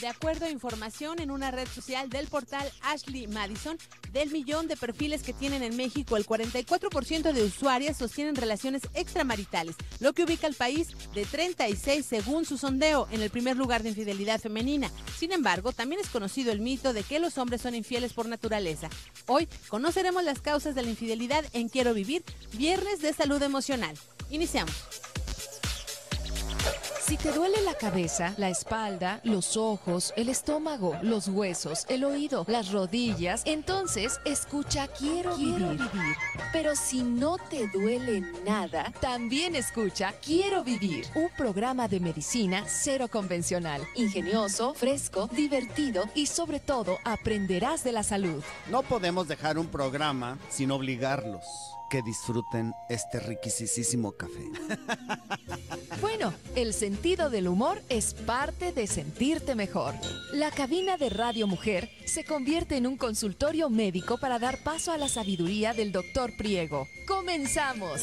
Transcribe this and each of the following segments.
De acuerdo a información en una red social del portal Ashley Madison, del millón de perfiles que tienen en México, el 44% de usuarias sostienen relaciones extramaritales, lo que ubica al país de 36 según su sondeo en el primer lugar de infidelidad femenina. Sin embargo, también es conocido el mito de que los hombres son infieles por naturaleza. Hoy conoceremos las causas de la infidelidad en Quiero Vivir, Viernes de Salud Emocional. Iniciamos. Si te duele la cabeza, la espalda, los ojos, el estómago, los huesos, el oído, las rodillas, entonces escucha Quiero, vivir. Pero si no te duele nada, también escucha Quiero vivir. Un programa de medicina cero convencional, ingenioso, fresco, divertido y sobre todo aprenderás de la salud. No podemos dejar un programa sin obligarlos que disfruten este riquisísimo café. Bueno, el sentido del humor es parte de sentirte mejor. La cabina de Radio Mujer se convierte en un consultorio médico para dar paso a la sabiduría del doctor Priego. ¡Comenzamos!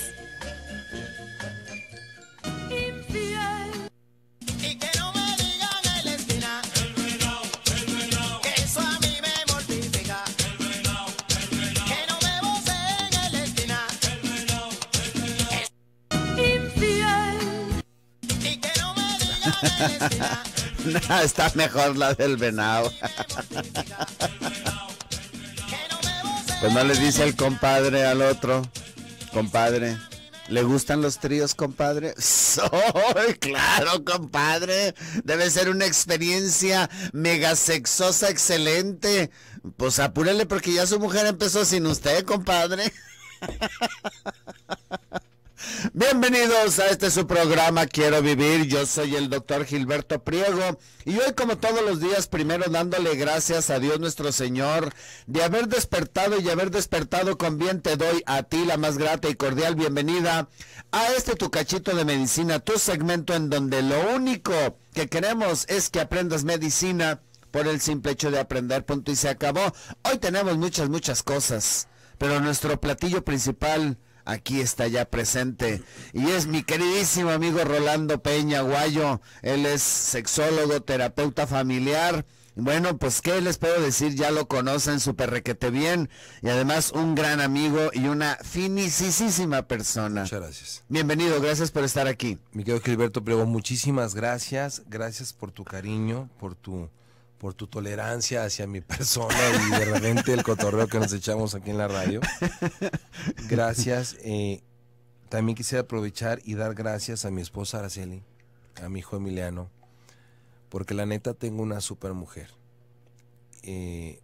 Nada está mejor la del venado. pues no le dice el compadre al otro. Compadre, ¿le gustan los tríos, compadre? Soy, claro, compadre. Debe ser una experiencia mega sexosa excelente. Pues apúrele porque ya su mujer empezó sin usted, compadre. Bienvenidos a este su programa Quiero Vivir. Yo soy el doctor Gilberto Priego y hoy como todos los días primero dándole gracias a Dios nuestro Señor de haber despertado y haber despertado con bien te doy a ti la más grata y cordial bienvenida a este tu cachito de medicina, tu segmento en donde lo único que queremos es que aprendas medicina por el simple hecho de aprender, punto y se acabó. Hoy tenemos muchas, muchas cosas, pero nuestro platillo principal aquí está ya presente. Y es mi queridísimo amigo Rolando Peña Guayo. Él es sexólogo, terapeuta familiar. Bueno, pues qué les puedo decir, ya lo conocen súper requete bien y además un gran amigo y una finisísima persona. Muchas gracias. Bienvenido, gracias por estar aquí. Mi querido Gilberto Prego, muchísimas gracias, gracias por tu cariño, por tu por tu tolerancia hacia mi persona y de repente el cotorreo que nos echamos aquí en la radio. Gracias. Eh, también quisiera aprovechar y dar gracias a mi esposa Araceli, a mi hijo Emiliano, porque la neta tengo una super mujer. Eh,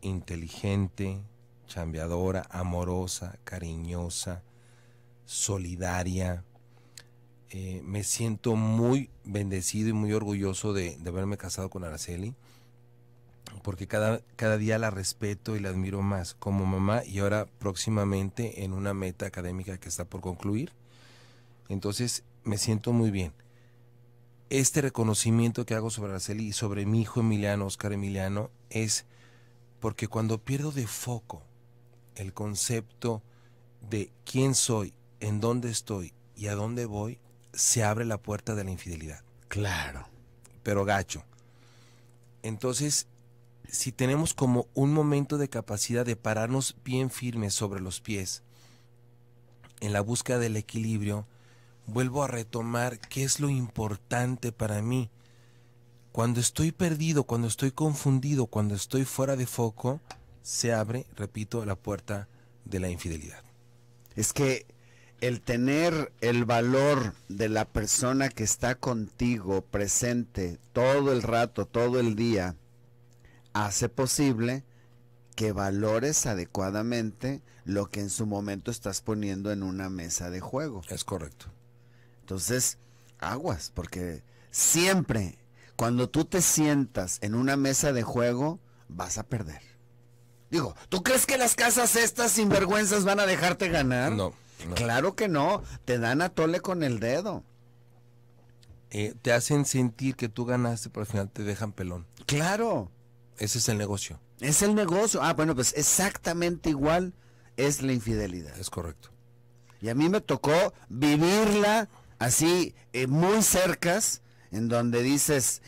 inteligente, chambeadora, amorosa, cariñosa, solidaria eh, me siento muy bendecido y muy orgulloso de, haberme casado con Araceli, porque cada, cada, día la respeto y la admiro más como mamá y ahora próximamente en una meta académica que está por concluir. Entonces me siento muy bien. Este reconocimiento que hago sobre Araceli y sobre mi hijo Emiliano, Oscar Emiliano, es porque cuando pierdo de foco el concepto de quién soy, en dónde estoy y a dónde voy, se abre la puerta de la infidelidad. Claro. Pero gacho. Entonces, si tenemos como un momento de capacidad de pararnos bien firmes sobre los pies, en la búsqueda del equilibrio, vuelvo a retomar qué es lo importante para mí. Cuando estoy perdido, cuando estoy confundido, cuando estoy fuera de foco, se abre, repito, la puerta de la infidelidad. Es que el tener el valor de la persona que está contigo presente todo el rato, todo el día, hace posible que valores adecuadamente lo que en su momento estás poniendo en una mesa de juego. Es correcto. Entonces, aguas, porque siempre cuando tú te sientas en una mesa de juego, vas a perder. Digo, ¿tú crees que las casas estas sinvergüenzas van a dejarte ganar? No. Claro que no, te dan a tole con el dedo. Eh, te hacen sentir que tú ganaste, pero al final te dejan pelón. Claro. Ese es el negocio. Es el negocio. Ah, bueno, pues exactamente igual es la infidelidad. Es correcto. Y a mí me tocó vivirla así, eh, muy cercas, en donde dices,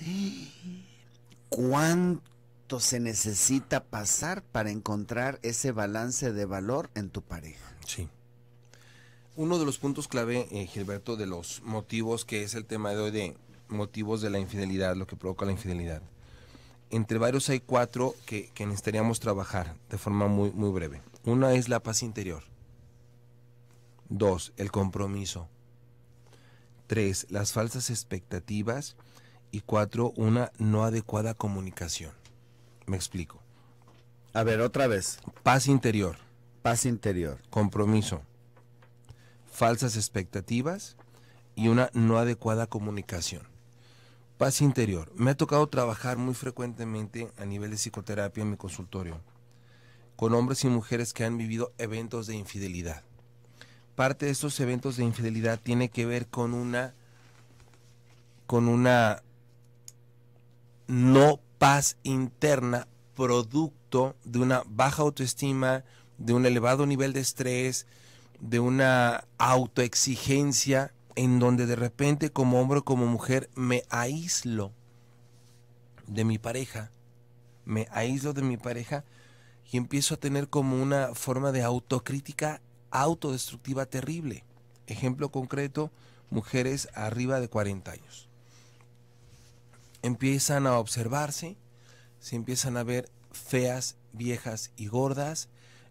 ¿cuánto se necesita pasar para encontrar ese balance de valor en tu pareja? Sí uno de los puntos clave, eh, Gilberto, de los motivos, que es el tema de hoy de motivos de la infidelidad, lo que provoca la infidelidad. Entre varios hay cuatro que, necesitaríamos trabajar de forma muy, muy breve. Una es la paz interior. Dos, el compromiso. Tres, las falsas expectativas. Y cuatro, una no adecuada comunicación. Me explico. A ver, otra vez. Paz interior. Paz interior. Compromiso falsas expectativas y una no adecuada comunicación. Paz interior. Me ha tocado trabajar muy frecuentemente a nivel de psicoterapia en mi consultorio con hombres y mujeres que han vivido eventos de infidelidad. Parte de estos eventos de infidelidad tiene que ver con una con una no paz interna producto de una baja autoestima, de un elevado nivel de estrés, de una autoexigencia en donde de repente como hombre o como mujer me aíslo de mi pareja, me aíslo de mi pareja y empiezo a tener como una forma de autocrítica autodestructiva terrible. Ejemplo concreto, mujeres arriba de 40 años. Empiezan a observarse, se empiezan a ver feas, viejas y gordas,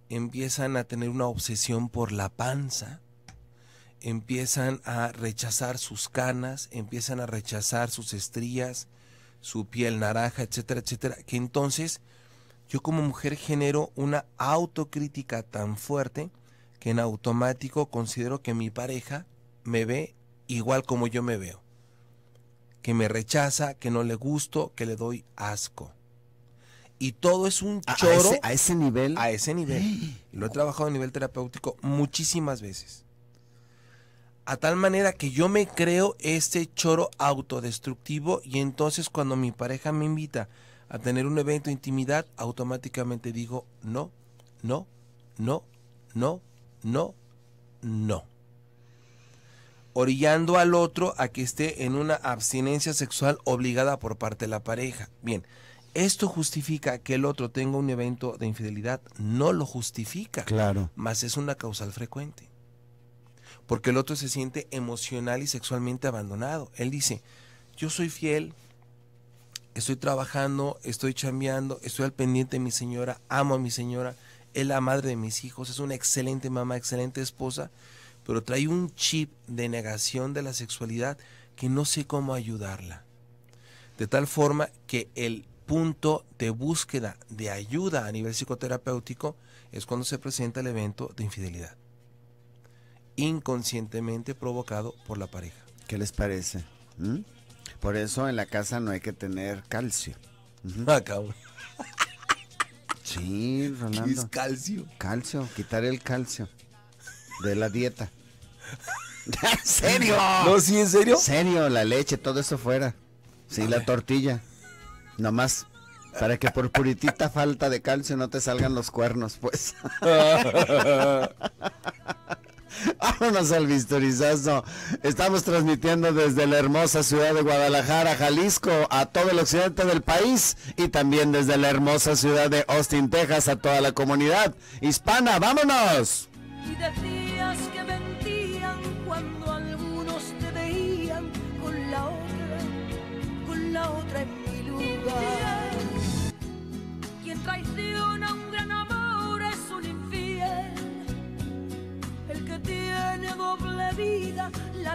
empiezan a tener una obsesión por la panza, empiezan a rechazar sus canas, empiezan a rechazar sus estrías, su piel naranja, etcétera, etcétera, que entonces yo como mujer genero una autocrítica tan fuerte que en automático considero que mi pareja me ve igual como yo me veo, que me rechaza, que no le gusto, que le doy asco y todo es un choro. A ese, nivel. A ese nivel. Lo he trabajado a nivel terapéutico muchísimas veces. A tal manera que yo me creo este choro autodestructivo y entonces cuando mi pareja me invita a tener un evento de intimidad, automáticamente digo no, no, no, no, no, no. Orillando al otro a que esté en una abstinencia sexual obligada por parte de la pareja. Bien, esto justifica que el otro tenga un evento de infidelidad, no lo justifica. Claro. más es una causal frecuente. Porque el otro se siente emocional y sexualmente abandonado. Él dice, yo soy fiel, estoy trabajando, estoy chambeando, estoy al pendiente de mi señora, amo a mi señora, es la madre de mis hijos, es una excelente mamá, excelente esposa, pero trae un chip de negación de la sexualidad que no sé cómo ayudarla. De tal forma que el punto de búsqueda de ayuda a nivel psicoterapéutico es cuando se presenta el evento de infidelidad, inconscientemente provocado por la pareja. ¿Qué les parece? ¿Mm? Por eso en la casa no hay que tener calcio. Ah, sí, Rolando. calcio? Calcio, quitar el calcio de la dieta. ¿En serio? No, sí, en serio. serio, la leche, todo eso fuera. Sí, la ah. tortilla. Nomás para que por puritita falta de calcio no te salgan los cuernos, pues. Vámonos al visturizazo. Estamos transmitiendo desde la hermosa ciudad de Guadalajara, Jalisco, a todo el occidente del país y también desde la hermosa ciudad de Austin, Texas, a toda la comunidad hispana. ¡Vámonos!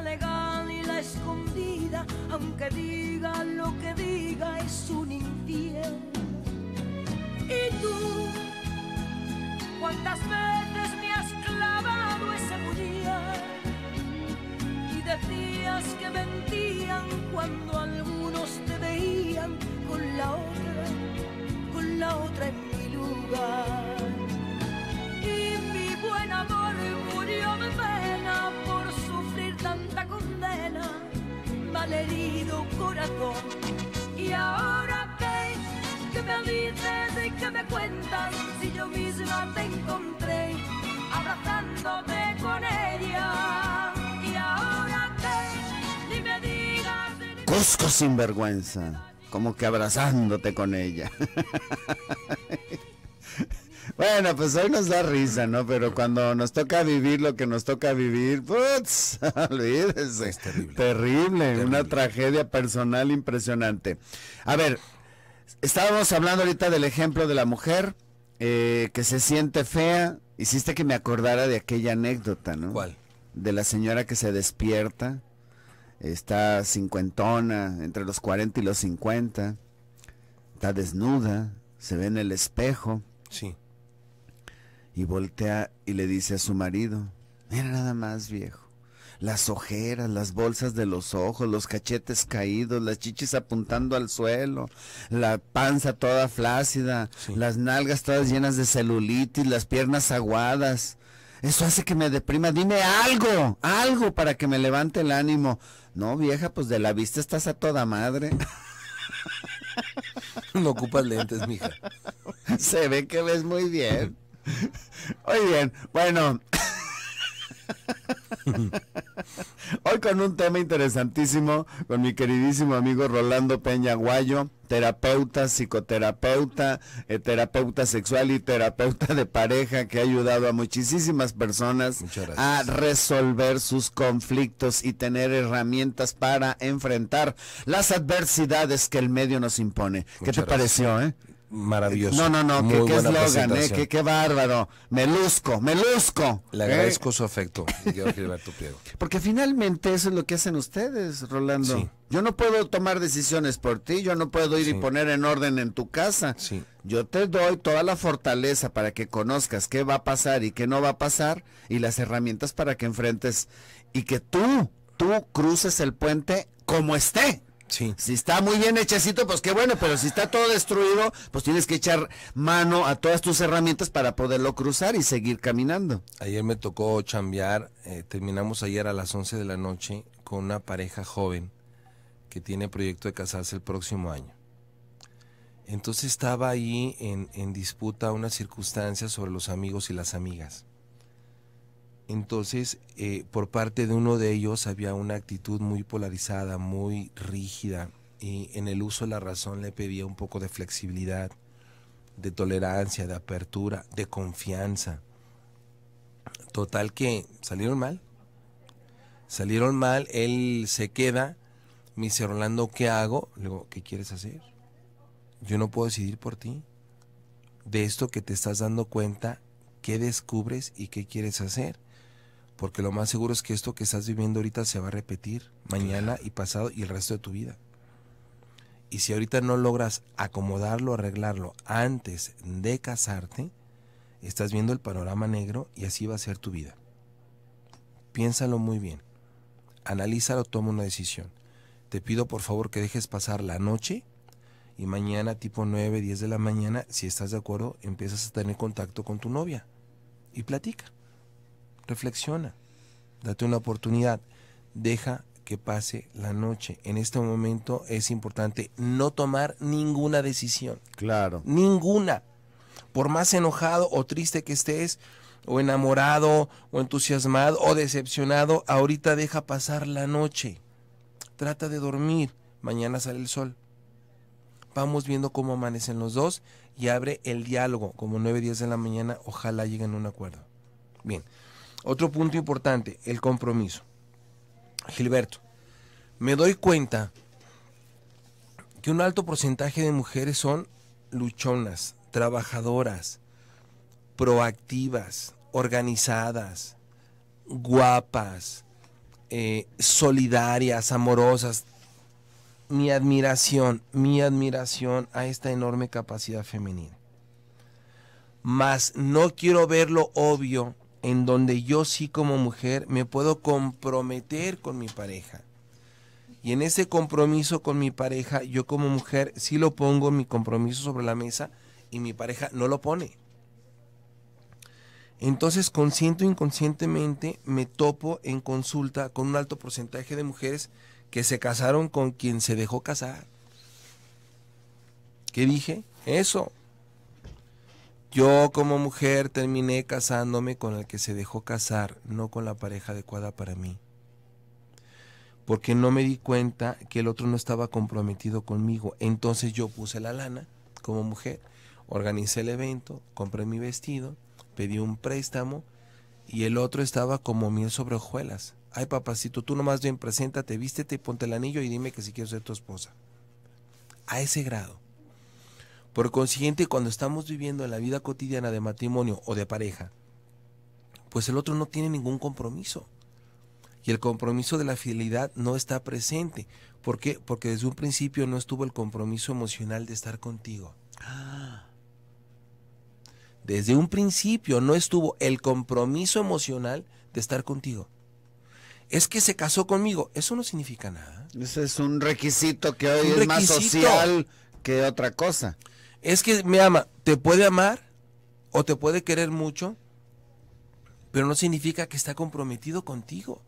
legal y la escondida, aunque diga lo que diga, es un infiel. Y tú, cuántas veces me has clavado ese puñal y decías que mentían cuando algunos te veían con la otra, con la otra en mi lugar. Y ahora que, qué me dices y que me cuentas, si yo misma te encontré abrazándote con ella. Y ahora que, ni me digas. Ni Cusco vergüenza, como que abrazándote con ella. Bueno, pues hoy nos da risa, ¿no? Pero cuando nos toca vivir lo que nos toca vivir, putz, olvídese. Es terrible. terrible. una tragedia personal impresionante. A ver, estábamos hablando ahorita del ejemplo de la mujer eh, que se siente fea. Hiciste que me acordara de aquella anécdota, ¿no? ¿Cuál? De la señora que se despierta, está cincuentona, entre los 40 y los 50, está desnuda, se ve en el espejo. Sí y voltea y le dice a su marido, mira nada más viejo, las ojeras, las bolsas de los ojos, los cachetes caídos, las chichis apuntando al suelo, la panza toda flácida, las nalgas todas llenas de celulitis, las piernas aguadas. Eso hace que me deprima. Dime algo, algo para que me levante el ánimo. No, vieja, pues de la vista estás a toda madre. No ocupas lentes, mija. Se ve que ves muy bien. Muy bien, bueno. Hoy con un tema interesantísimo con mi queridísimo amigo Rolando Peña Guayo, terapeuta, psicoterapeuta, eh, terapeuta sexual y terapeuta de pareja que ha ayudado a muchísimas personas a resolver sus conflictos y tener herramientas para enfrentar las adversidades que el medio nos impone. ¿Qué te pareció? Eh? maravilloso. No, no, no, qué eslogan, eh, qué, qué, bárbaro. Melusco, melusco. Le ¿eh? agradezco su afecto, Gilberto Piego. Porque finalmente eso es lo que hacen ustedes, Rolando. Yo no puedo tomar decisiones por ti, yo no puedo ir y poner en orden en tu casa. Yo te doy toda la fortaleza para que conozcas qué va a pasar y qué no va a pasar y las herramientas para que enfrentes y que tú, tú cruces el puente como esté. Si está muy bien hechecito, pues qué bueno, pero si está todo destruido, pues tienes que echar mano a todas tus herramientas para poderlo cruzar y seguir caminando. Ayer me tocó chambear, eh, terminamos ayer a las 11 de la noche con una pareja joven que tiene proyecto de casarse el próximo año. Entonces estaba ahí en, en disputa una circunstancia sobre los amigos y las amigas. Entonces, eh, por parte de uno de ellos había una actitud muy polarizada, muy rígida, y en el uso de la razón le pedía un poco de flexibilidad, de tolerancia, de apertura, de confianza. Total que salieron mal. Salieron mal, él se queda, me dice, Rolando, ¿qué hago? Le digo, ¿qué quieres hacer? Yo no puedo decidir por ti. De esto que te estás dando cuenta, ¿qué descubres y qué quieres hacer? porque lo más seguro es que esto que estás viviendo ahorita se va a repetir mañana y pasado y el resto de tu vida. Y si ahorita no logras acomodarlo, arreglarlo antes de casarte, estás viendo el panorama negro y así va a ser tu vida. Piénsalo muy bien. Analízalo, toma una decisión. Te pido por favor que dejes pasar la noche y mañana tipo 9, 10 de la mañana, si estás de acuerdo, empiezas a tener contacto con tu novia y platica reflexiona, date una oportunidad, deja que pase la noche. En este momento es importante no tomar ninguna decisión. Claro. Ninguna. Por más enojado o triste que estés, o enamorado, o entusiasmado, o decepcionado, ahorita deja pasar la noche. Trata de dormir. Mañana sale el sol. Vamos viendo cómo amanecen los dos y abre el diálogo. Como nueve días de la mañana, ojalá lleguen a un acuerdo. Bien. Otro punto importante, el compromiso. Gilberto, me doy cuenta que un alto porcentaje de mujeres son luchonas, trabajadoras, proactivas, organizadas, guapas, eh, solidarias, amorosas. Mi admiración, mi admiración a esta enorme capacidad femenina. Mas no quiero verlo obvio en donde yo sí como mujer me puedo comprometer con mi pareja. Y en ese compromiso con mi pareja, yo como mujer sí lo pongo mi compromiso sobre la mesa y mi pareja no lo pone. Entonces, consciente o inconscientemente, me topo en consulta con un alto porcentaje de mujeres que se casaron con quien se dejó casar. ¿Qué dije? Eso. Yo como mujer terminé casándome con el que se dejó casar, no con la pareja adecuada para mí. Porque no me di cuenta que el otro no estaba comprometido conmigo. Entonces yo puse la lana como mujer, organicé el evento, compré mi vestido, pedí un préstamo y el otro estaba como mil sobre hojuelas. Ay papacito, tú nomás bien preséntate, vístete, ponte el anillo y dime que si quiero ser tu esposa. A ese grado. Por consiguiente, cuando estamos viviendo la vida cotidiana de matrimonio o de pareja, pues el otro no tiene ningún compromiso. Y el compromiso de la fidelidad no está presente. ¿Por qué? Porque desde un principio no estuvo el compromiso emocional de estar contigo. Desde un principio no estuvo el compromiso emocional de estar contigo es que se casó conmigo. Eso no significa nada. Ese es un requisito que hoy es más social que otra cosa es que me ama, te puede amar o te puede querer mucho, pero no significa que está comprometido contigo.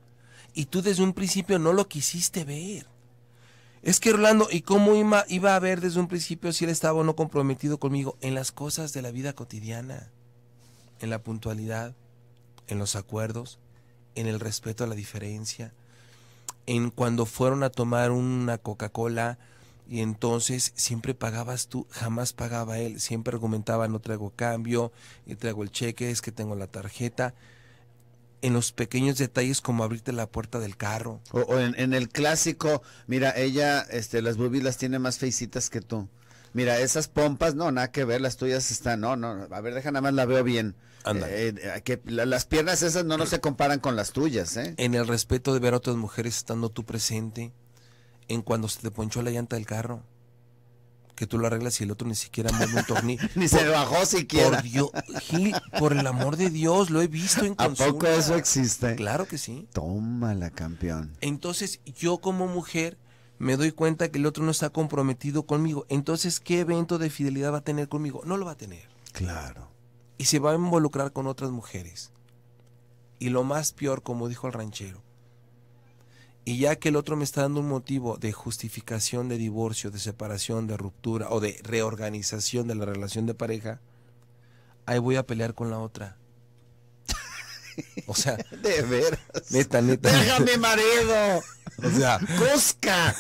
Y tú desde un principio no lo quisiste ver. Es que Orlando, ¿y cómo iba, iba a ver desde un principio si él estaba o no comprometido conmigo? En las cosas de la vida cotidiana, en la puntualidad, en los acuerdos, en el respeto a la diferencia, en cuando fueron a tomar una Coca-Cola, y entonces siempre pagabas tú, jamás pagaba él, siempre argumentaba no traigo cambio, eh, traigo el cheque, es que tengo la tarjeta. En los pequeños detalles como abrirte la puerta del carro. O, en, el clásico, mira, ella, este, las boobies las tiene más feicitas que tú. Mira, esas pompas, no, nada que ver, las tuyas están, no, no, a ver, deja nada más, la veo bien. Eh, eh, que las piernas esas no, no se comparan con las tuyas, ¿eh? En el respeto de ver a otras mujeres estando tú presente en cuando se te ponchó la llanta del carro. Que tú lo arreglas y el otro ni siquiera mueve un tornillo. ni se bajó siquiera. Por Dios, por el amor de Dios, lo he visto en ¿A eso existe? Claro que sí. Tómala, campeón. Entonces, yo como mujer me doy cuenta que el otro no está comprometido conmigo. Entonces, ¿qué evento de fidelidad va a tener conmigo? No lo va a tener. Claro. Y se va a involucrar con otras mujeres. Y lo más peor, como dijo el ranchero, y ya que el otro me está dando un motivo de justificación de divorcio, de separación, de ruptura o de reorganización de la relación de pareja, ahí voy a pelear con la otra. O sea, de veras. Neta, neta. Déjame marido. O sea, Cusca.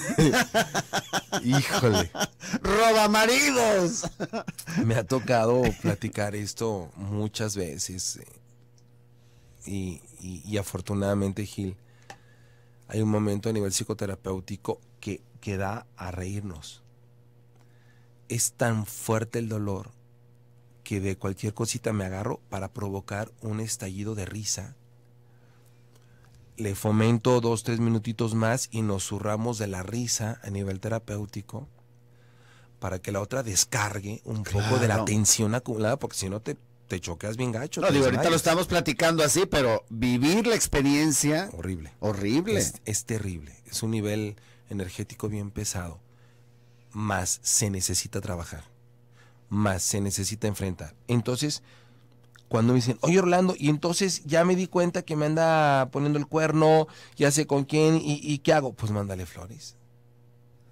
Híjole. Roba maridos. Me ha tocado platicar esto muchas veces. Eh, y afortunadamente, Gil, hay un momento a nivel psicoterapéutico que, da a reírnos. Es tan fuerte el dolor que de cualquier cosita me agarro para provocar un estallido de risa. Le fomento dos, tres minutitos más y nos zurramos de la risa a nivel terapéutico para que la otra descargue un poco de la tensión acumulada, porque si no te te chocas bien gacho. No, ahorita lo estamos platicando así, pero vivir la experiencia. Horrible. Horrible. Es, terrible. Es un nivel energético bien pesado. Más se necesita trabajar. Más se necesita enfrentar. Entonces, cuando me dicen, oye Orlando, y entonces ya me di cuenta que me anda poniendo el cuerno, ya sé con quién, y, qué hago. Pues mándale flores.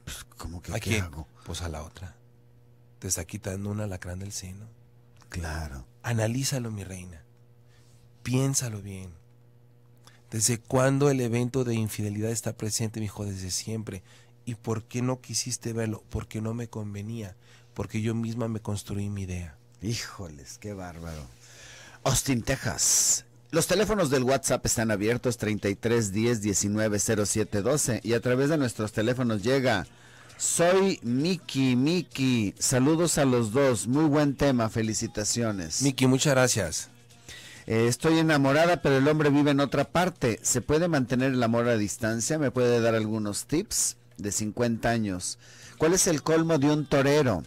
Pues, ¿Cómo que ¿A qué hago? Pues a la otra. Te está quitando un alacrán del seno Claro. Analízalo, mi reina. Piénsalo bien. ¿Desde cuándo el evento de infidelidad está presente, mi hijo? Desde siempre. ¿Y por qué no quisiste verlo? Porque no me convenía. Porque yo misma me construí mi idea. Híjoles, qué bárbaro. Austin, Texas. Los teléfonos del WhatsApp están abiertos 3310 10 y a través de nuestros teléfonos llega soy Miki, Miki. Saludos a los dos. Muy buen tema. Felicitaciones. Miki, muchas gracias. Eh, estoy enamorada, pero el hombre vive en otra parte. ¿Se puede mantener el amor a distancia? ¿Me puede dar algunos tips? De 50 años. ¿Cuál es el colmo de un torero?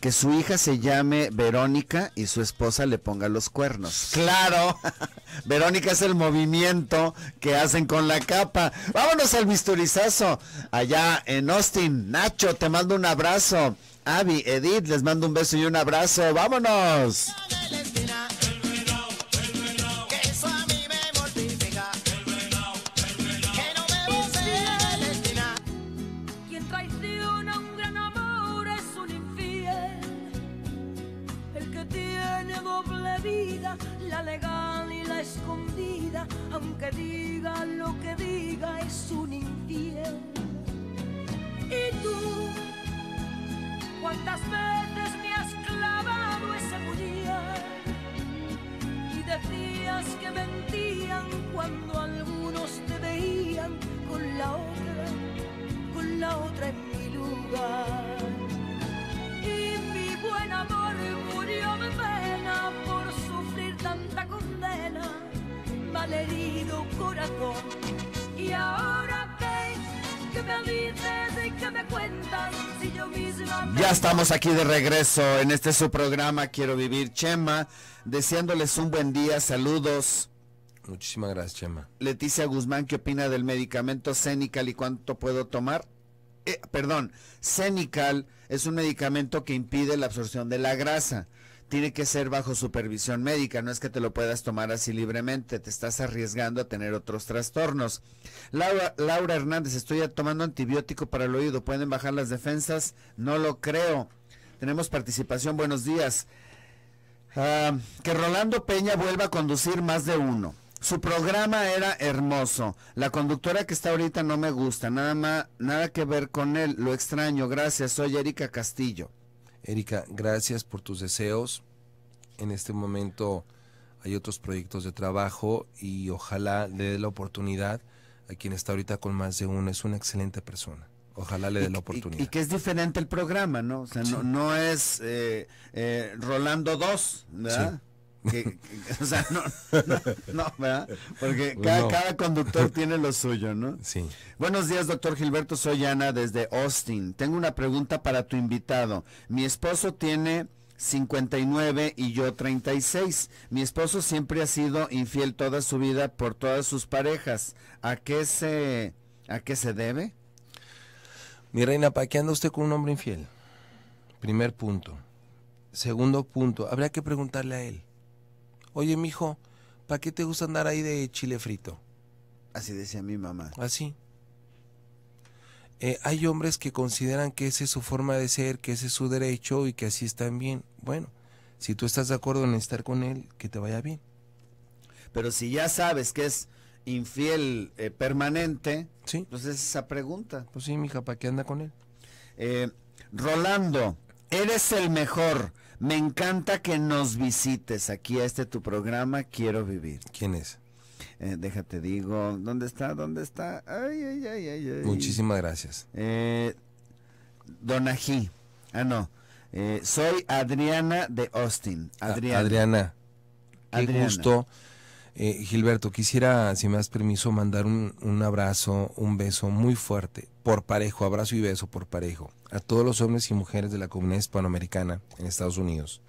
Que su hija se llame Verónica y su esposa le ponga los cuernos. Claro, Verónica es el movimiento que hacen con la capa. Vámonos al bisturizazo allá en Austin. Nacho, te mando un abrazo. Avi, Edith, les mando un beso y un abrazo. Vámonos. la legal y la escondida, aunque diga lo que diga, es un infiel. Y tú, cuántas veces me has clavado ese puñal y decías que mentían cuando algunos te veían con la otra, con la otra en mi lugar. Y Ya estamos aquí de regreso en este su programa Quiero Vivir Chema, deseándoles un buen día, saludos. Muchísimas gracias, Chema. Leticia Guzmán, ¿qué opina del medicamento Cenical y cuánto puedo tomar? Eh, perdón, Cenical es un medicamento que impide la absorción de la grasa tiene que ser bajo supervisión médica, no es que te lo puedas tomar así libremente, te estás arriesgando a tener otros trastornos. Laura, Hernández, estoy tomando antibiótico para el oído, ¿pueden bajar las defensas? No lo creo. Tenemos participación, buenos días. Ah, que Rolando Peña vuelva a conducir más de uno. Su programa era hermoso. La conductora que está ahorita no me gusta. Nada más, nada que ver con él. Lo extraño. Gracias. Soy Erika Castillo. Erika, gracias por tus deseos. En este momento hay otros proyectos de trabajo y ojalá le dé la oportunidad a quien está ahorita con más de uno. Es una excelente persona. Ojalá le dé la oportunidad. Y, que es diferente el programa, ¿no? O sea, no, es eh, eh, Rolando 2, ¿verdad? o sea, no, ¿verdad? Porque pues cada, conductor tiene lo suyo, ¿no? Sí. Buenos días, doctor Gilberto. Soy Ana desde Austin. Tengo una pregunta para tu invitado. Mi esposo tiene 59 y yo 36. Mi esposo siempre ha sido infiel toda su vida por todas sus parejas. ¿A qué se, a qué se debe? Mi reina, ¿para qué anda usted con un hombre infiel? Primer punto. Segundo punto, habría que preguntarle a él oye, mijo, ¿para qué te gusta andar ahí de chile frito? Así decía mi mamá. Así. Ah, eh, hay hombres que consideran que esa es su forma de ser, que ese es su derecho y que así están bien. Bueno, si tú estás de acuerdo en estar con él, que te vaya bien. Pero si ya sabes que es infiel eh, permanente, ¿Sí? Pues es esa pregunta. Pues sí, mija, ¿para qué anda con él? Eh, Rolando, eres el mejor. Me encanta que nos visites aquí a este tu programa Quiero Vivir. ¿Quién es? Eh, déjate digo, ¿dónde está? ¿Dónde está? Muchísimas gracias. Eh, Donají. Ah, no. Eh, soy Adriana de Austin. Adriana. Adriana. Qué gusto eh, Gilberto, quisiera, si me das permiso, mandar un, abrazo, un beso muy fuerte, por parejo, abrazo y beso por parejo, a todos los hombres y mujeres de la comunidad hispanoamericana en Estados Unidos.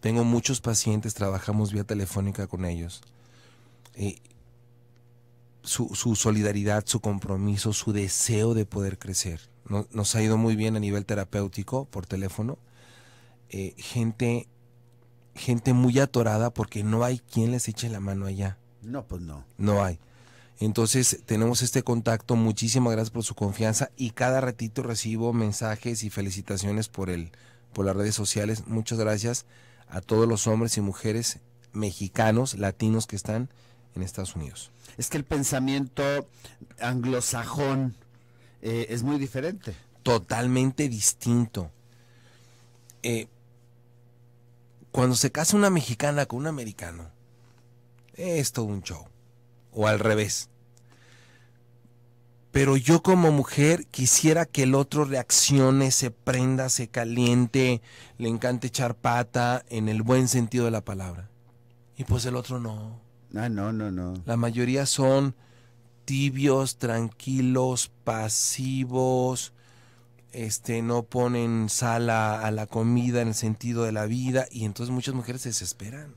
Tengo muchos pacientes, trabajamos vía telefónica con ellos. Eh, su, solidaridad, su compromiso, su deseo de poder crecer. nos ha ido muy bien a nivel terapéutico por teléfono. Eh, gente gente muy atorada porque no hay quien les eche la mano allá. No, pues no. No hay. Entonces tenemos este contacto, muchísimas gracias por su confianza y cada ratito recibo mensajes y felicitaciones por el, por las redes sociales. Muchas gracias a todos los hombres y mujeres mexicanos, latinos que están en Estados Unidos. Es que el pensamiento anglosajón eh, es muy diferente. Totalmente distinto. Eh, cuando se casa una mexicana con un americano, es todo un show. O al revés. Pero yo como mujer quisiera que el otro reaccione, se prenda, se caliente, le encante echar pata en el buen sentido de la palabra. Y pues el otro no. Ah, no, no, no. La mayoría son tibios, tranquilos, pasivos, este, no ponen sal a, la comida en el sentido de la vida y entonces muchas mujeres se desesperan.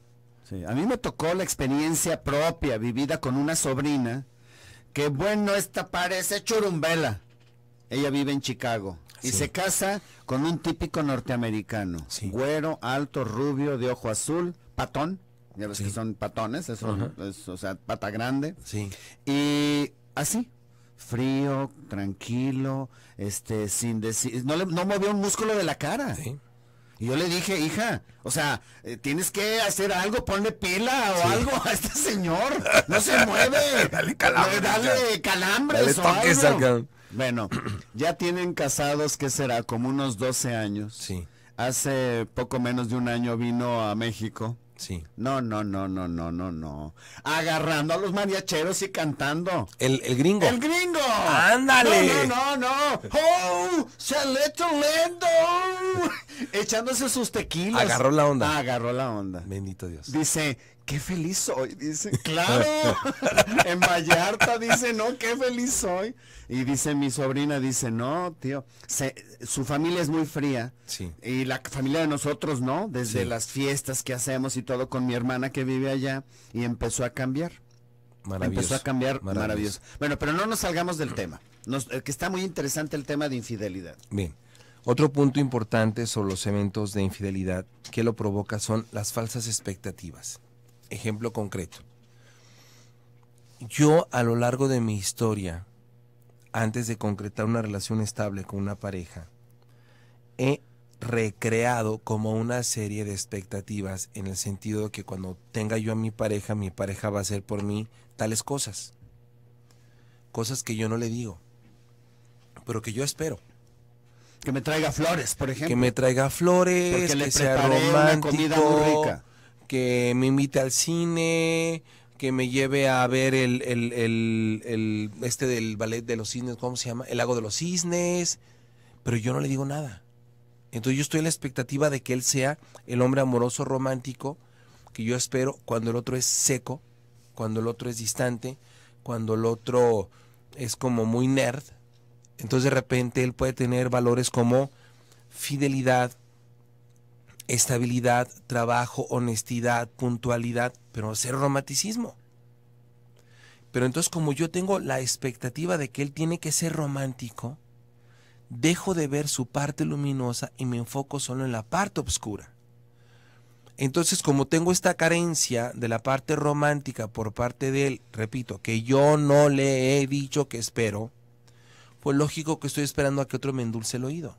a mí me tocó la experiencia propia vivida con una sobrina que bueno, esta parece churumbela. Ella vive en Chicago y se casa con un típico norteamericano, güero, alto, rubio, de ojo azul, patón. Ya ves que son patones, eso, o sea, pata grande. Sí. Y así, frío, tranquilo, este, sin decir, no, le, no movió un músculo de la cara. Y yo le dije, hija, o sea, eh, tienes que hacer algo, ponle pila o algo a este señor. No se mueve. dale calambres. Eh, dale calambres Bueno, ya tienen casados, ¿qué será? Como unos 12 años. Sí. Hace poco menos de un año vino a México Sí. No, no, no, no, no, no, no. Agarrando a los mariacheros y cantando. El, el gringo. El gringo. Ándale. No, no, no, no. Oh, chaleto lento. Echándose sus tequilas. Agarró la onda. agarró la onda. Bendito Dios. Dice, qué feliz soy, dice. Claro, en Vallarta dice, no, qué feliz soy. Y dice mi sobrina, dice, no, tío, su familia es muy fría. Sí. Y la familia de nosotros, ¿no? Desde las fiestas que hacemos y todo con mi hermana que vive allá. Y empezó a cambiar. Maravilloso. Empezó a cambiar, maravilloso. Bueno, pero no nos salgamos del tema. Eh, que está muy interesante el tema de infidelidad. Bien. Otro punto importante sobre los eventos de infidelidad que lo provoca son las falsas expectativas ejemplo concreto. Yo a lo largo de mi historia, antes de concretar una relación estable con una pareja, he recreado como una serie de expectativas en el sentido de que cuando tenga yo a mi pareja, mi pareja va a hacer por mí tales cosas. Cosas que yo no le digo, pero que yo espero. Que me traiga flores, por ejemplo. Que me traiga flores, que le sea romántico. Una comida muy rica que me invite al cine, que me lleve a ver el, este del ballet de los cisnes, ¿cómo se llama? El lago de los cisnes, pero yo no le digo nada. Entonces yo estoy en la expectativa de que él sea el hombre amoroso romántico que yo espero cuando el otro es seco, cuando el otro es distante, cuando el otro es como muy nerd. Entonces de repente él puede tener valores como fidelidad, estabilidad, trabajo, honestidad, puntualidad, pero ser romanticismo. Pero entonces como yo tengo la expectativa de que él tiene que ser romántico, dejo de ver su parte luminosa y me enfoco solo en la parte oscura. Entonces, como tengo esta carencia de la parte romántica por parte de él, repito, que yo no le he dicho que espero, pues lógico que estoy esperando a que otro me endulce el oído.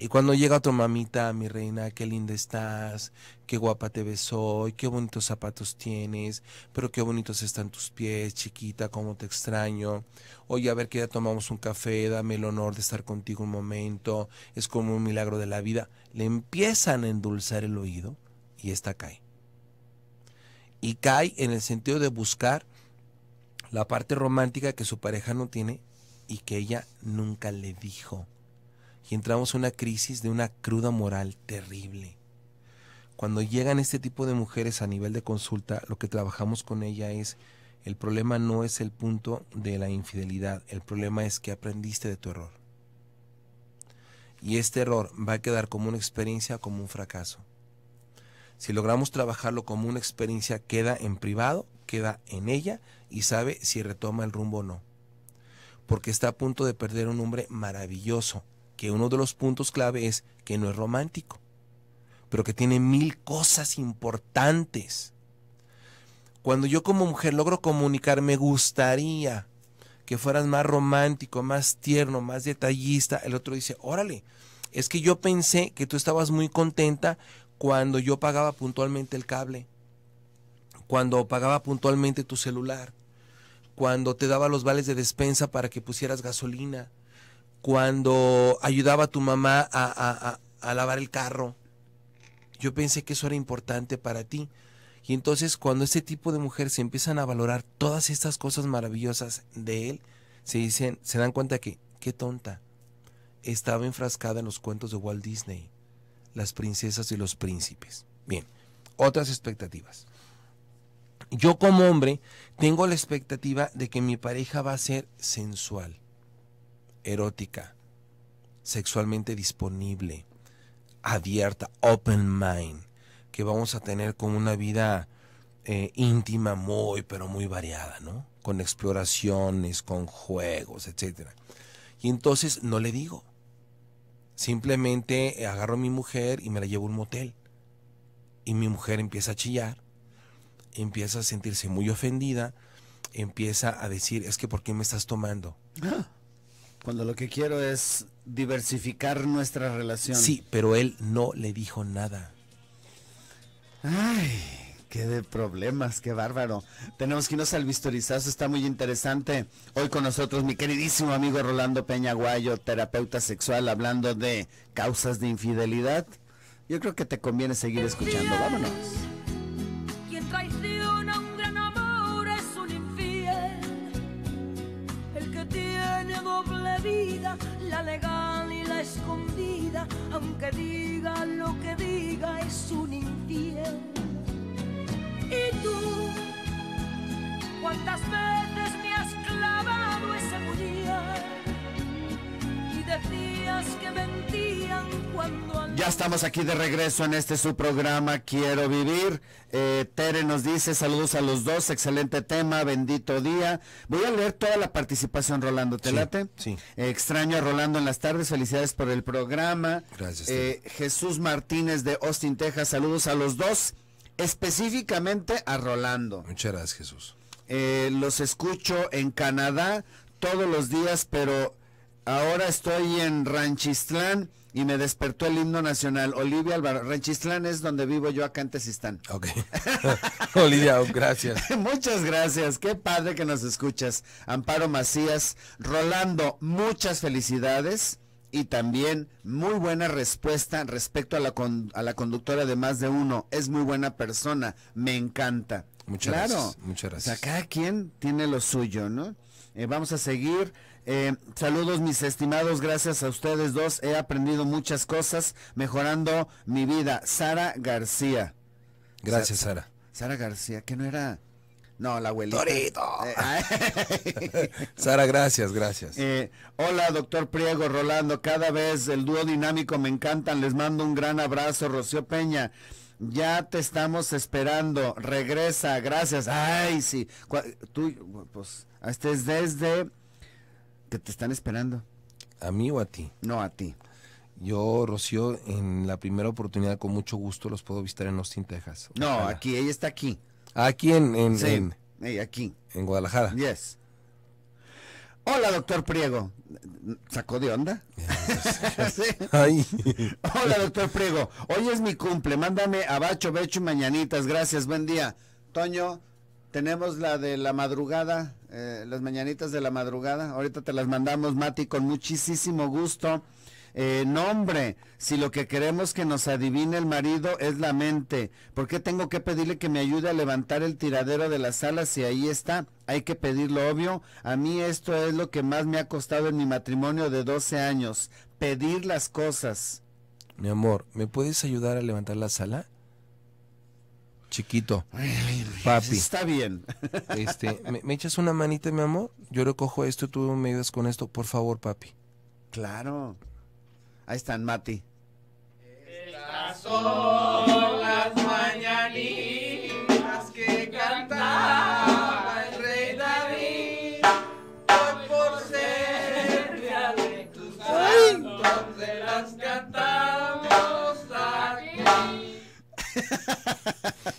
Y cuando llega tu mamita, mi reina, qué linda estás, qué guapa te ves hoy, qué bonitos zapatos tienes, pero qué bonitos están tus pies, chiquita, cómo te extraño. Oye, a ver que ya tomamos un café, dame el honor de estar contigo un momento, es como un milagro de la vida. Le empiezan a endulzar el oído y esta cae. Y cae en el sentido de buscar la parte romántica que su pareja no tiene y que ella nunca le dijo y entramos en una crisis de una cruda moral terrible. Cuando llegan este tipo de mujeres a nivel de consulta, lo que trabajamos con ella es, el problema no es el punto de la infidelidad, el problema es que aprendiste de tu error. Y este error va a quedar como una experiencia, como un fracaso. Si logramos trabajarlo como una experiencia, queda en privado, queda en ella y sabe si retoma el rumbo o no. Porque está a punto de perder un hombre maravilloso, que uno de los puntos clave es que no es romántico, pero que tiene mil cosas importantes. Cuando yo como mujer logro comunicar, me gustaría que fueras más romántico, más tierno, más detallista, el otro dice, órale, es que yo pensé que tú estabas muy contenta cuando yo pagaba puntualmente el cable, cuando pagaba puntualmente tu celular, cuando te daba los vales de despensa para que pusieras gasolina, cuando ayudaba a tu mamá a, lavar el carro. Yo pensé que eso era importante para ti. Y entonces cuando este tipo de mujeres se empiezan a valorar todas estas cosas maravillosas de él, se dicen, se dan cuenta que, qué tonta, estaba enfrascada en los cuentos de Walt Disney, las princesas y los príncipes. Bien, otras expectativas. Yo como hombre tengo la expectativa de que mi pareja va a ser sensual erótica, sexualmente disponible, abierta, open mind, que vamos a tener con una vida eh, íntima muy, pero muy variada, ¿no? Con exploraciones, con juegos, etc. Y entonces no le digo. Simplemente eh, agarro a mi mujer y me la llevo a un motel. Y mi mujer empieza a chillar, empieza a sentirse muy ofendida, empieza a decir, es que ¿por qué me estás tomando? Ah. Cuando lo que quiero es diversificar nuestra relación. Sí, pero él no le dijo nada. Ay, qué de problemas, qué bárbaro. Tenemos que irnos al vistorizazo, está muy interesante. Hoy con nosotros mi queridísimo amigo Rolando Peñaguayo, terapeuta sexual, hablando de causas de infidelidad. Yo creo que te conviene seguir escuchando. Vámonos. legal y la escondida, aunque diga lo que diga, es un infiel. Y tú, cuántas veces me has clavado ese muñeco cuando... Ya estamos aquí de regreso en este su programa Quiero Vivir. Eh, Tere nos dice saludos a los dos, excelente tema, bendito día. Voy a leer toda la participación, Rolando, Telate extraño a Rolando en las tardes, felicidades por el programa. Gracias. Eh, Jesús Martínez de Austin, Texas, saludos a los dos, específicamente a Rolando. Muchas gracias, Jesús. Eh, los escucho en Canadá todos los días, pero Ahora estoy en Ranchistlán y me despertó el himno nacional. Olivia Álvaro, Ranchistlán es donde vivo yo acá en Tezistán. Ok. Olivia, gracias. muchas gracias. Qué padre que nos escuchas. Amparo Macías, Rolando, muchas felicidades y también muy buena respuesta respecto a la, a la conductora de más de uno. Es muy buena persona, me encanta. Muchas claro. Muchas gracias. O sea, cada quien tiene lo suyo, ¿no? Eh, vamos a seguir. Eh, saludos mis estimados, gracias a ustedes dos. He aprendido muchas cosas mejorando mi vida. Sara García. Gracias, Sara. Sara García, que no era... No, la abuelita. Eh, Sara, gracias, gracias. Eh, hola, doctor Priego, Rolando. Cada vez el dúo dinámico me encantan. Les mando un gran abrazo, Rocío Peña. Ya te estamos esperando. Regresa, gracias. Ay, sí. Tú, pues, este es desde que te están esperando? ¿A mí o a ti? No, a ti. Yo, Rocío, en la primera oportunidad, con mucho gusto, los puedo visitar en Austin, Texas. No, aquí, ella está aquí. Ah, aquí en... en, sí, aquí. En Guadalajara. Yes. Hola, doctor Priego. ¿Sacó de onda? ¿Sí? Hola, doctor Priego. Hoy es mi cumple. Mándame abacho, becho y mañanitas. Gracias. Buen día. Toño, tenemos la de la madrugada. Eh, las mañanitas de la madrugada. Ahorita te las mandamos, Mati, con muchísimo gusto. Eh, nombre, si lo que queremos que nos adivine el marido es la mente, ¿por qué tengo que pedirle que me ayude a levantar el tiradero de la sala si ahí está? Hay que pedirlo, obvio. A mí esto es lo que más me ha costado en mi matrimonio de 12 años, pedir las cosas. Mi amor, ¿me puedes ayudar a levantar la sala? chiquito. papi. Está bien. Este, ¿me, echas una manita, mi amor? Yo recojo esto, tú me ayudas con esto, por favor, papi. Claro. Ahí están, Mati. Estas son las mañanitas que cantaba el rey David. Hoy por ser de tus santos se las cantamos aquí.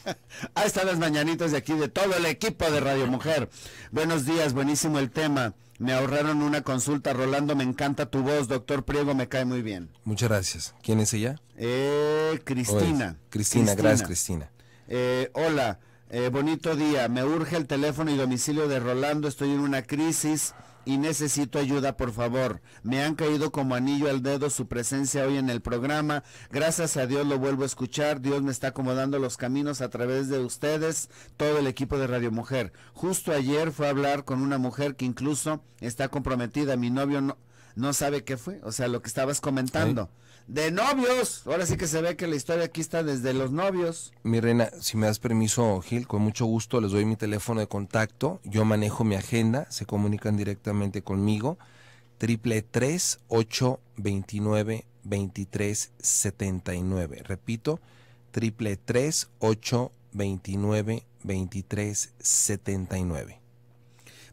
las mañanitas de aquí, de todo el equipo de Radio Mujer. Buenos días, buenísimo el tema. Me ahorraron una consulta. Rolando, me encanta tu voz. Doctor Priego, me cae muy bien. Muchas gracias. ¿Quién es ella? Eh, Cristina. Cristina. gracias, Cristina. Eh, hola, eh, bonito día. Me urge el teléfono y domicilio de Rolando. Estoy en una crisis y necesito ayuda, por favor. Me han caído como anillo al dedo su presencia hoy en el programa. Gracias a Dios lo vuelvo a escuchar. Dios me está acomodando los caminos a través de ustedes, todo el equipo de Radio Mujer. Justo ayer fue a hablar con una mujer que incluso está comprometida. Mi novio no, no sabe qué fue, o sea, lo que estabas comentando de novios. Ahora sí que se ve que la historia aquí está desde los novios. Mi reina, si me das permiso, Gil, con mucho gusto les doy mi teléfono de contacto. Yo manejo mi agenda, se comunican directamente conmigo. Triple tres ocho veintinueve veintitrés setenta y nueve. Repito, triple tres ocho veintinueve veintitrés setenta y nueve.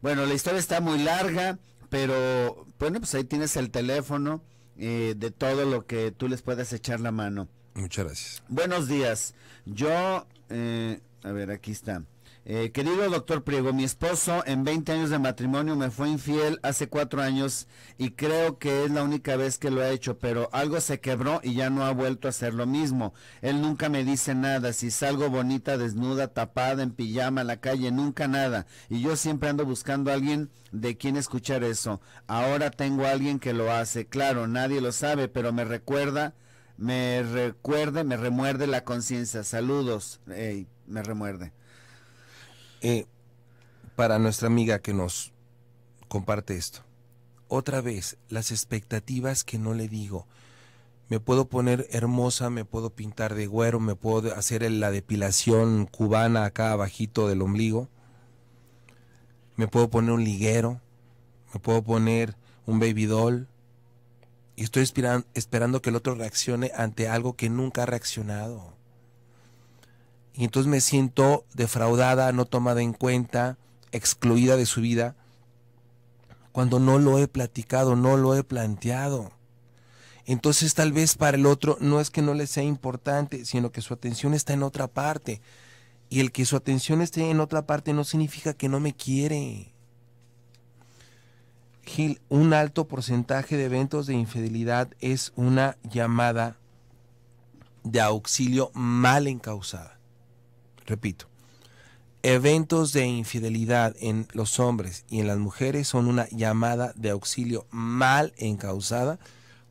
Bueno, la historia está muy larga, pero bueno, pues ahí tienes el teléfono eh, de todo lo que tú les puedas echar la mano. Muchas gracias. Buenos días. Yo, eh, a ver, aquí está. Eh, querido doctor Priego, mi esposo en 20 años de matrimonio me fue infiel hace cuatro años y creo que es la única vez que lo ha hecho, pero algo se quebró y ya no ha vuelto a hacer lo mismo. Él nunca me dice nada, si salgo bonita, desnuda, tapada, en pijama, a la calle, nunca nada. Y yo siempre ando buscando a alguien de quien escuchar eso. Ahora tengo a alguien que lo hace, claro, nadie lo sabe, pero me recuerda, me recuerde, me remuerde la conciencia. Saludos, me remuerde eh, para nuestra amiga que nos comparte esto. Otra vez, las expectativas que no le digo. Me puedo poner hermosa, me puedo pintar de güero, me puedo hacer la depilación cubana acá abajito del ombligo. Me puedo poner un liguero, me puedo poner un baby doll. Y estoy esperando que el otro reaccione ante algo que nunca ha reaccionado y entonces me siento defraudada, no tomada en cuenta, excluida de su vida, cuando no lo he platicado, no lo he planteado. Entonces tal vez para el otro no es que no le sea importante, sino que su atención está en otra parte. Y el que su atención esté en otra parte no significa que no me quiere. Gil, un alto porcentaje de eventos de infidelidad es una llamada de auxilio mal encausada. Repito, eventos de infidelidad en los hombres y en las mujeres son una llamada de auxilio mal encausada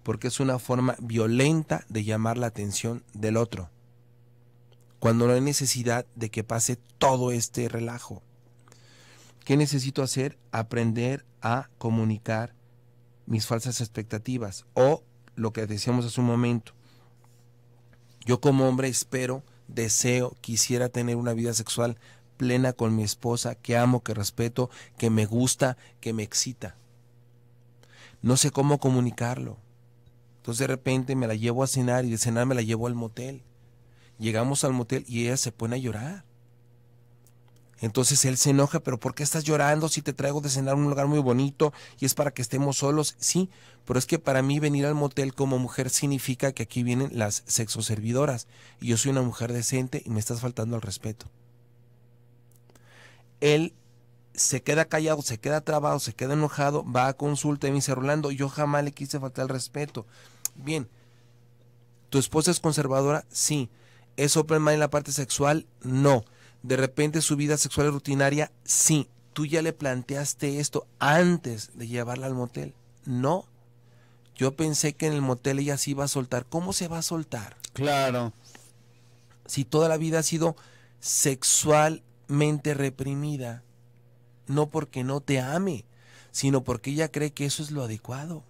porque es una forma violenta de llamar la atención del otro. Cuando no hay necesidad de que pase todo este relajo. ¿Qué necesito hacer? Aprender a comunicar mis falsas expectativas o lo que decíamos hace un momento. Yo como hombre espero deseo, quisiera tener una vida sexual plena con mi esposa, que amo, que respeto, que me gusta, que me excita. No sé cómo comunicarlo. Entonces de repente me la llevo a cenar y de cenar me la llevo al motel. Llegamos al motel y ella se pone a llorar. Entonces él se enoja, pero ¿por qué estás llorando si te traigo de cenar a un lugar muy bonito y es para que estemos solos? Sí, pero es que para mí venir al motel como mujer significa que aquí vienen las sexoservidoras y yo soy una mujer decente y me estás faltando al respeto. Él se queda callado, se queda trabado, se queda enojado, va a consulta y dice, Rolando, yo jamás le quise faltar al respeto. Bien, ¿tu esposa es conservadora? Sí. ¿Es open mind en la parte sexual? No de repente su vida sexual es rutinaria, sí, tú ya le planteaste esto antes de llevarla al motel. No, yo pensé que en el motel ella sí iba a soltar. ¿Cómo se va a soltar? Claro. Si toda la vida ha sido sexualmente reprimida, no porque no te ame, sino porque ella cree que eso es lo adecuado.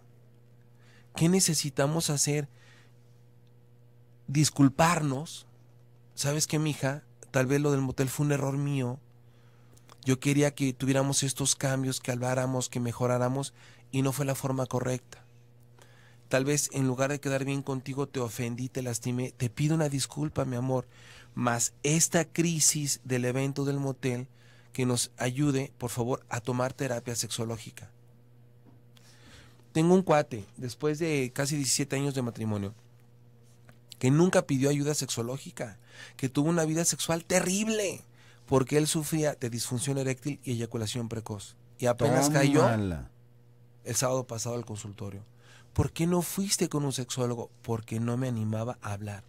¿Qué necesitamos hacer? Disculparnos. ¿Sabes qué, mija? tal vez lo del motel fue un error mío. Yo quería que tuviéramos estos cambios, que habláramos, que mejoráramos, y no fue la forma correcta. Tal vez en lugar de quedar bien contigo te ofendí, te lastimé, te pido una disculpa, mi amor, más esta crisis del evento del motel que nos ayude, por favor, a tomar terapia sexológica. Tengo un cuate, después de casi 17 años de matrimonio, que nunca pidió ayuda sexológica, que tuvo una vida sexual terrible, porque él sufría de disfunción eréctil y eyaculación precoz. Y apenas cayó el sábado pasado al consultorio. ¿Por qué no fuiste con un sexólogo? Porque no me animaba a hablar.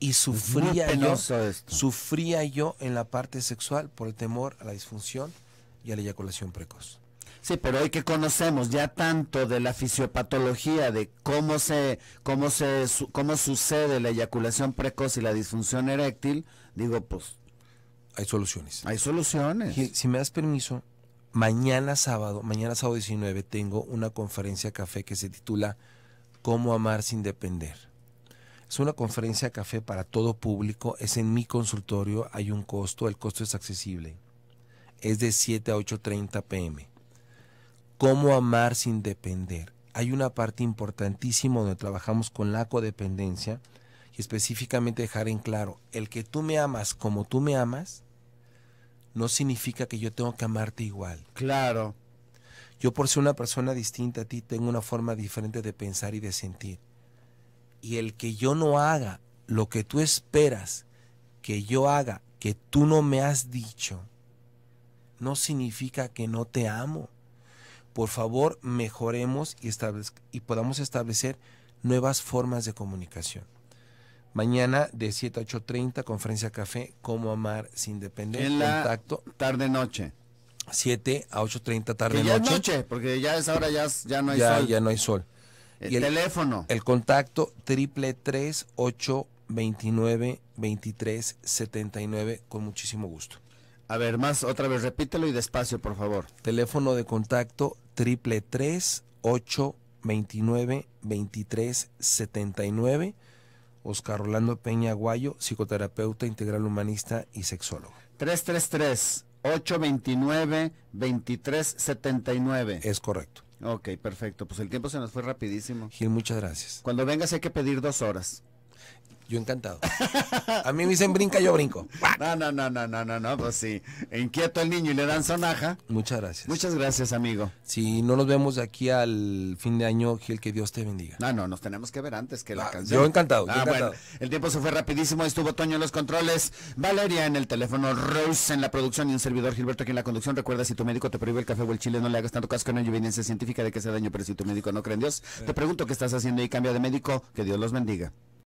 Y sufría yo, sufría yo en la parte sexual por el temor a la disfunción y a la eyaculación precoz. Sí, pero hoy que conocemos ya tanto de la fisiopatología, de cómo se, cómo se, cómo sucede la eyaculación precoz y la disfunción eréctil, digo, pues. Hay soluciones. Hay soluciones. Si, si me das permiso, mañana sábado, mañana sábado 19, tengo una conferencia café que se titula Cómo amar sin depender. Es una conferencia café para todo público, es en mi consultorio, hay un costo, el costo es accesible. Es de 7 a 8.30 pm cómo amar sin depender. Hay una parte importantísima donde trabajamos con la codependencia y específicamente dejar en claro, el que tú me amas como tú me amas, no significa que yo tengo que amarte igual. Claro. Yo por ser una persona distinta a ti tengo una forma diferente de pensar y de sentir. Y el que yo no haga lo que tú esperas que yo haga, que tú no me has dicho, no significa que no te amo por favor mejoremos y, podamos establecer nuevas formas de comunicación. Mañana de 7 a 8.30, conferencia café, cómo amar sin dependencia. En contacto. tarde noche. 7 a 8.30 tarde que noche. noche. porque ya es ahora, ya, ya no hay sol. Ya no hay sol. Eh, el, teléfono. El contacto triple 829 con muchísimo gusto. A ver, más otra vez, repítelo y despacio, por favor. Teléfono de contacto 333 829 2379 Oscar Rolando Peña Guayo, psicoterapeuta integral humanista y sexólogo. 333 829 2379 Es correcto. Ok, perfecto. Pues el tiempo se nos fue rapidísimo. Gil, muchas gracias. Cuando vengas hay que pedir dos horas. Yo encantado. A mí me dicen brinca, yo brinco. No, no, no, no, no, no, no, pues sí. E inquieto el niño y le dan sonaja. Muchas gracias. Muchas gracias, amigo. Si no nos vemos aquí al fin de año, Gil, que Dios te bendiga. No, no, nos tenemos que ver antes que la ah, canción. Yo encantado. Ah, Bueno, el tiempo se fue rapidísimo. Estuvo Toño en los controles, Valeria en el teléfono, Rose en la producción y un servidor, Gilberto, aquí en la conducción. Recuerda, si tu médico te prohíbe el café o el chile, no le hagas tanto caso con no evidencia científica de que sea daño, pero si tu médico no cree en Dios, eh. te pregunto qué estás haciendo y cambia de médico. Que Dios los bendiga.